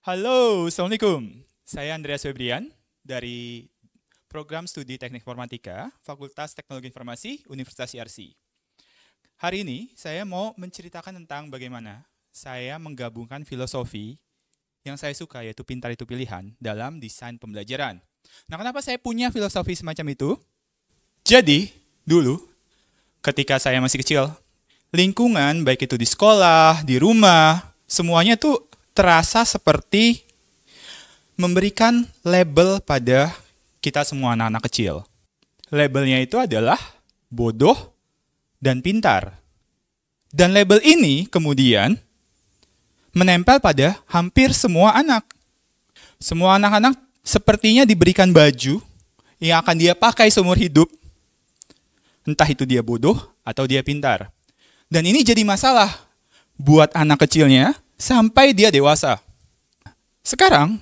Halo, Assalamualaikum. Saya Andreas Febrian dari Program Studi Teknik Informatika, Fakultas Teknologi Informasi, Universitas IRC. E Hari ini saya mau menceritakan tentang bagaimana saya menggabungkan filosofi yang saya suka yaitu pintar itu pilihan dalam desain pembelajaran. Nah, kenapa saya punya filosofi semacam itu? Jadi, dulu ketika saya masih kecil, lingkungan baik itu di sekolah, di rumah, semuanya tuh terasa seperti memberikan label pada kita semua anak-anak kecil. Labelnya itu adalah bodoh dan pintar. Dan label ini kemudian menempel pada hampir semua anak. Semua anak-anak sepertinya diberikan baju yang akan dia pakai seumur hidup. Entah itu dia bodoh atau dia pintar. Dan ini jadi masalah buat anak kecilnya, sampai dia dewasa. Sekarang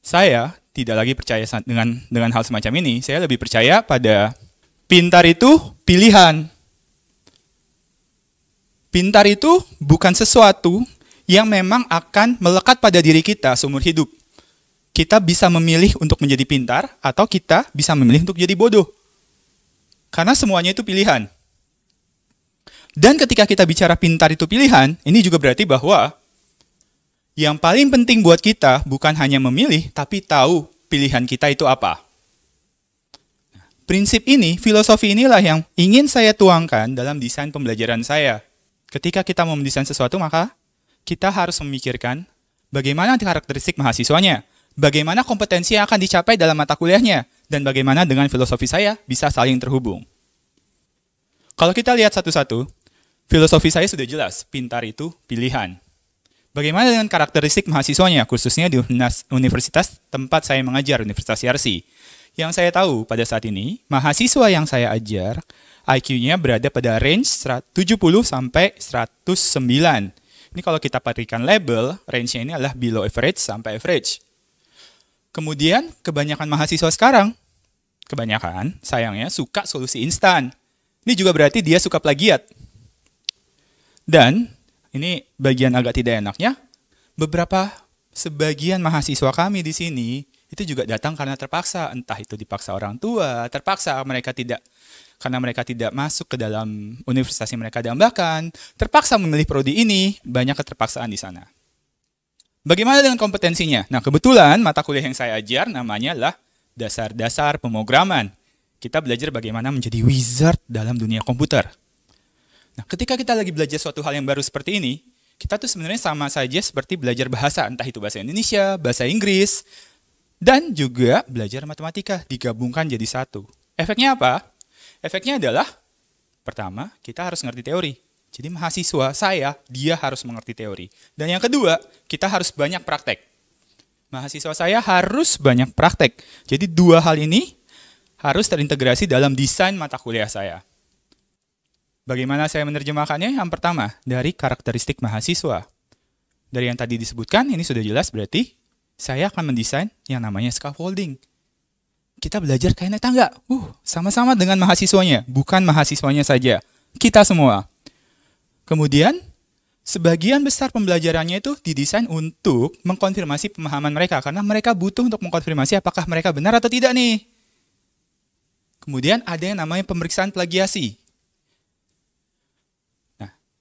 saya tidak lagi percaya dengan dengan hal semacam ini. Saya lebih percaya pada pintar itu pilihan. Pintar itu bukan sesuatu yang memang akan melekat pada diri kita seumur hidup. Kita bisa memilih untuk menjadi pintar atau kita bisa memilih untuk jadi bodoh. Karena semuanya itu pilihan. Dan ketika kita bicara pintar itu pilihan, ini juga berarti bahwa yang paling penting buat kita bukan hanya memilih, tapi tahu pilihan kita itu apa. Prinsip ini, filosofi inilah yang ingin saya tuangkan dalam desain pembelajaran saya. Ketika kita mau mendesain sesuatu, maka kita harus memikirkan bagaimana karakteristik mahasiswanya, bagaimana kompetensi yang akan dicapai dalam mata kuliahnya, dan bagaimana dengan filosofi saya bisa saling terhubung. Kalau kita lihat satu-satu, Filosofi saya sudah jelas, pintar itu pilihan. Bagaimana dengan karakteristik mahasiswanya, khususnya di universitas tempat saya mengajar, Universitas Yarsi? Yang saya tahu pada saat ini, mahasiswa yang saya ajar, IQ-nya berada pada range 70 sampai 109. Ini kalau kita berikan label, range-nya ini adalah below average sampai average. Kemudian, kebanyakan mahasiswa sekarang, kebanyakan, sayangnya, suka solusi instan. Ini juga berarti dia suka plagiat. Dan ini bagian agak tidak enaknya, beberapa sebagian mahasiswa kami di sini itu juga datang karena terpaksa, entah itu dipaksa orang tua, terpaksa mereka tidak karena mereka tidak masuk ke dalam universitas yang mereka dambakan, terpaksa memilih prodi ini, banyak keterpaksaan di sana. Bagaimana dengan kompetensinya? Nah, kebetulan mata kuliah yang saya ajar namanya adalah dasar-dasar pemrograman. Kita belajar bagaimana menjadi wizard dalam dunia komputer. Nah, ketika kita lagi belajar suatu hal yang baru seperti ini, kita tuh sebenarnya sama saja seperti belajar bahasa, entah itu bahasa Indonesia, bahasa Inggris, dan juga belajar matematika digabungkan jadi satu. Efeknya apa? Efeknya adalah pertama, kita harus ngerti teori. Jadi mahasiswa saya, dia harus mengerti teori. Dan yang kedua, kita harus banyak praktek. Mahasiswa saya harus banyak praktek. Jadi dua hal ini harus terintegrasi dalam desain mata kuliah saya. Bagaimana saya menerjemahkannya? Yang pertama, dari karakteristik mahasiswa. Dari yang tadi disebutkan, ini sudah jelas berarti saya akan mendesain yang namanya scaffolding. Kita belajar kayak naik tangga. Uh, sama-sama dengan mahasiswanya, bukan mahasiswanya saja. Kita semua. Kemudian, sebagian besar pembelajarannya itu didesain untuk mengkonfirmasi pemahaman mereka karena mereka butuh untuk mengkonfirmasi apakah mereka benar atau tidak nih. Kemudian ada yang namanya pemeriksaan plagiasi.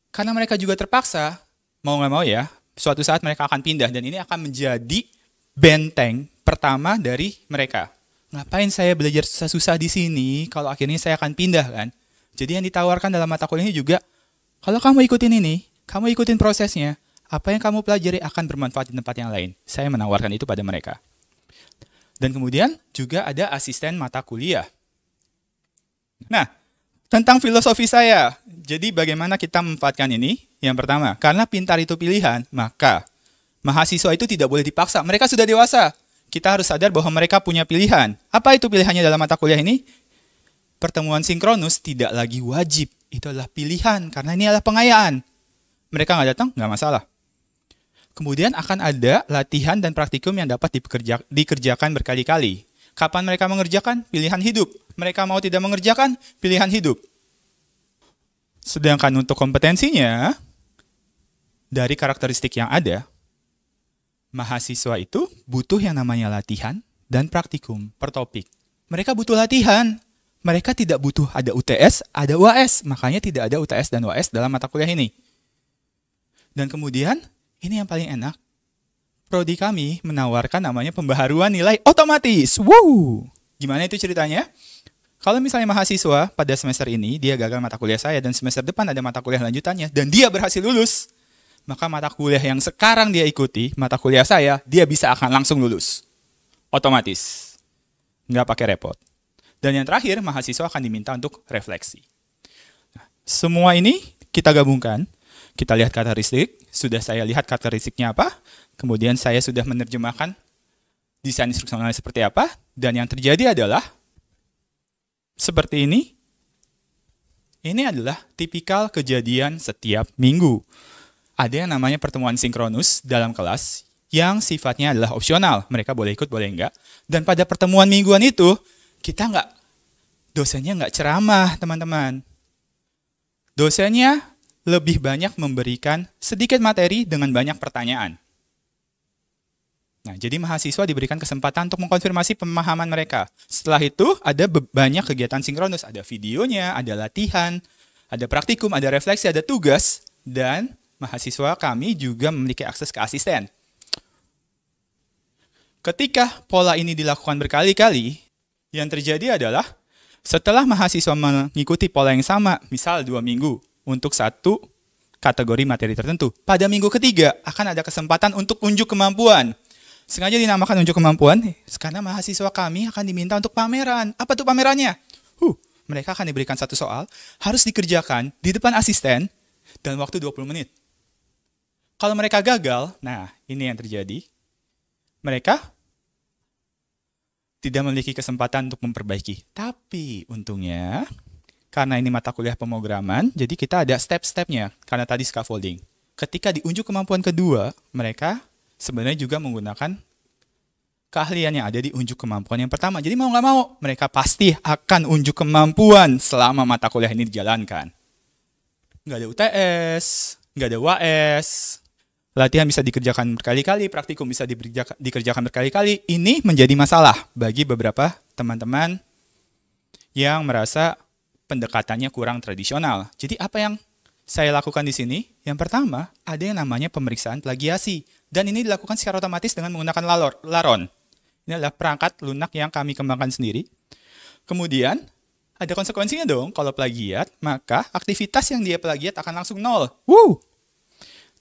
Karena mereka juga terpaksa, mau nggak mau ya, suatu saat mereka akan pindah dan ini akan menjadi benteng pertama dari mereka. Ngapain saya belajar susah-susah di sini kalau akhirnya saya akan pindah kan? Jadi yang ditawarkan dalam mata kuliah ini juga, kalau kamu ikutin ini, kamu ikutin prosesnya, apa yang kamu pelajari akan bermanfaat di tempat yang lain. Saya menawarkan itu pada mereka. Dan kemudian juga ada asisten mata kuliah. Nah, tentang filosofi saya. Jadi bagaimana kita memanfaatkan ini? Yang pertama, karena pintar itu pilihan, maka mahasiswa itu tidak boleh dipaksa. Mereka sudah dewasa. Kita harus sadar bahwa mereka punya pilihan. Apa itu pilihannya dalam mata kuliah ini? Pertemuan sinkronus tidak lagi wajib. Itu adalah pilihan, karena ini adalah pengayaan. Mereka nggak datang, nggak masalah. Kemudian akan ada latihan dan praktikum yang dapat dikerjakan berkali-kali. Kapan mereka mengerjakan? Pilihan hidup. Mereka mau tidak mengerjakan? Pilihan hidup. Sedangkan untuk kompetensinya, dari karakteristik yang ada, mahasiswa itu butuh yang namanya latihan dan praktikum per topik. Mereka butuh latihan. Mereka tidak butuh ada UTS, ada UAS. Makanya tidak ada UTS dan UAS dalam mata kuliah ini. Dan kemudian, ini yang paling enak, prodi kami menawarkan namanya pembaharuan nilai otomatis. Wow. Gimana itu ceritanya? Kalau misalnya mahasiswa pada semester ini dia gagal mata kuliah saya dan semester depan ada mata kuliah lanjutannya dan dia berhasil lulus, maka mata kuliah yang sekarang dia ikuti, mata kuliah saya, dia bisa akan langsung lulus. Otomatis. Nggak pakai repot. Dan yang terakhir, mahasiswa akan diminta untuk refleksi. Nah, semua ini kita gabungkan. Kita lihat karakteristik. Sudah saya lihat karakteristiknya apa. Kemudian saya sudah menerjemahkan desain instruksionalnya seperti apa, dan yang terjadi adalah seperti ini. Ini adalah tipikal kejadian setiap minggu. Ada yang namanya pertemuan sinkronus dalam kelas yang sifatnya adalah opsional. Mereka boleh ikut, boleh enggak. Dan pada pertemuan mingguan itu, kita enggak, dosennya enggak ceramah, teman-teman. Dosennya lebih banyak memberikan sedikit materi dengan banyak pertanyaan. Nah, jadi mahasiswa diberikan kesempatan untuk mengkonfirmasi pemahaman mereka. Setelah itu, ada banyak kegiatan sinkronus. Ada videonya, ada latihan, ada praktikum, ada refleksi, ada tugas. Dan mahasiswa kami juga memiliki akses ke asisten. Ketika pola ini dilakukan berkali-kali, yang terjadi adalah setelah mahasiswa mengikuti pola yang sama, misal dua minggu, untuk satu kategori materi tertentu, pada minggu ketiga akan ada kesempatan untuk unjuk kemampuan – Sengaja dinamakan unjuk kemampuan karena mahasiswa kami akan diminta untuk pameran. Apa tuh pamerannya? Huh, mereka akan diberikan satu soal, harus dikerjakan di depan asisten dan waktu 20 menit. Kalau mereka gagal, nah ini yang terjadi. Mereka tidak memiliki kesempatan untuk memperbaiki. Tapi untungnya, karena ini mata kuliah pemrograman, jadi kita ada step-stepnya. Karena tadi scaffolding. Ketika diunjuk kemampuan kedua, mereka sebenarnya juga menggunakan keahlian yang ada di unjuk kemampuan yang pertama. Jadi mau nggak mau, mereka pasti akan unjuk kemampuan selama mata kuliah ini dijalankan. Nggak ada UTS, nggak ada UAS, latihan bisa dikerjakan berkali-kali, praktikum bisa dikerjakan berkali-kali. Ini menjadi masalah bagi beberapa teman-teman yang merasa pendekatannya kurang tradisional. Jadi apa yang saya lakukan di sini? Yang pertama, ada yang namanya pemeriksaan plagiasi dan ini dilakukan secara otomatis dengan menggunakan lalor, laron. Ini adalah perangkat lunak yang kami kembangkan sendiri. Kemudian, ada konsekuensinya dong kalau plagiat, maka aktivitas yang dia plagiat akan langsung nol. Woo!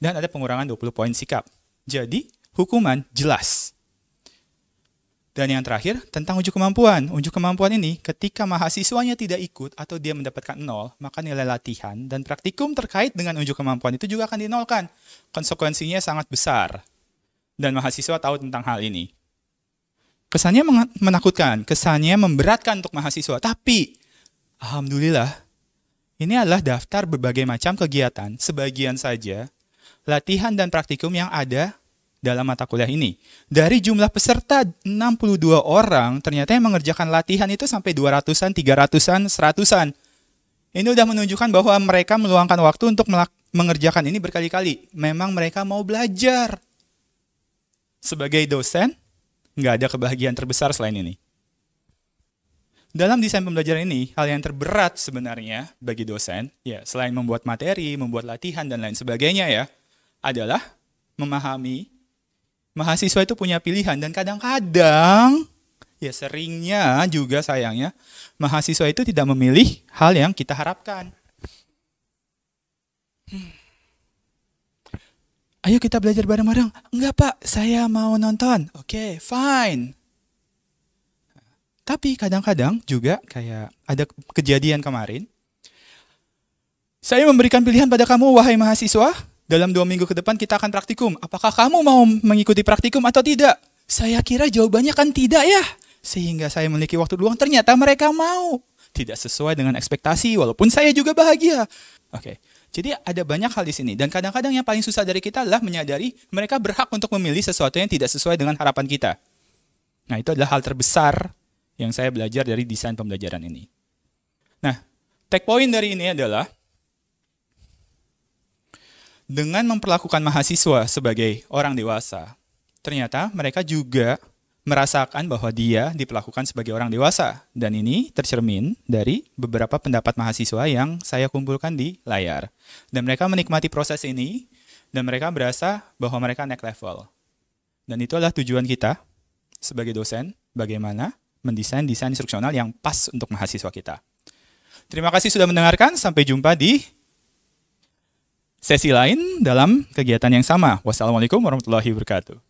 Dan ada pengurangan 20 poin sikap. Jadi, hukuman jelas. Dan yang terakhir, tentang unjuk kemampuan. Unjuk kemampuan ini, ketika mahasiswanya tidak ikut atau dia mendapatkan nol, maka nilai latihan dan praktikum terkait dengan unjuk kemampuan itu juga akan dinolkan. Konsekuensinya sangat besar. Dan mahasiswa tahu tentang hal ini. Kesannya menakutkan, kesannya memberatkan untuk mahasiswa. Tapi, Alhamdulillah, ini adalah daftar berbagai macam kegiatan, sebagian saja, latihan dan praktikum yang ada dalam mata kuliah ini. Dari jumlah peserta 62 orang, ternyata yang mengerjakan latihan itu sampai 200-an, 300-an, 100-an. Ini sudah menunjukkan bahwa mereka meluangkan waktu untuk mengerjakan ini berkali-kali. Memang mereka mau belajar. Sebagai dosen, nggak ada kebahagiaan terbesar selain ini. Dalam desain pembelajaran ini, hal yang terberat sebenarnya bagi dosen, ya selain membuat materi, membuat latihan, dan lain sebagainya ya, adalah memahami mahasiswa itu punya pilihan dan kadang-kadang ya seringnya juga sayangnya mahasiswa itu tidak memilih hal yang kita harapkan. Hmm. Ayo kita belajar bareng-bareng. Enggak pak, saya mau nonton. Oke, okay, fine. Tapi kadang-kadang juga kayak ada kejadian kemarin. Saya memberikan pilihan pada kamu, wahai mahasiswa dalam dua minggu ke depan kita akan praktikum. Apakah kamu mau mengikuti praktikum atau tidak? Saya kira jawabannya kan tidak ya. Sehingga saya memiliki waktu luang, ternyata mereka mau. Tidak sesuai dengan ekspektasi, walaupun saya juga bahagia. Oke, jadi ada banyak hal di sini. Dan kadang-kadang yang paling susah dari kita adalah menyadari mereka berhak untuk memilih sesuatu yang tidak sesuai dengan harapan kita. Nah, itu adalah hal terbesar yang saya belajar dari desain pembelajaran ini. Nah, take point dari ini adalah dengan memperlakukan mahasiswa sebagai orang dewasa, ternyata mereka juga merasakan bahwa dia diperlakukan sebagai orang dewasa. Dan ini tercermin dari beberapa pendapat mahasiswa yang saya kumpulkan di layar. Dan mereka menikmati proses ini, dan mereka berasa bahwa mereka naik level. Dan itu adalah tujuan kita sebagai dosen, bagaimana mendesain desain instruksional yang pas untuk mahasiswa kita. Terima kasih sudah mendengarkan, sampai jumpa di sesi lain dalam kegiatan yang sama. Wassalamualaikum warahmatullahi wabarakatuh.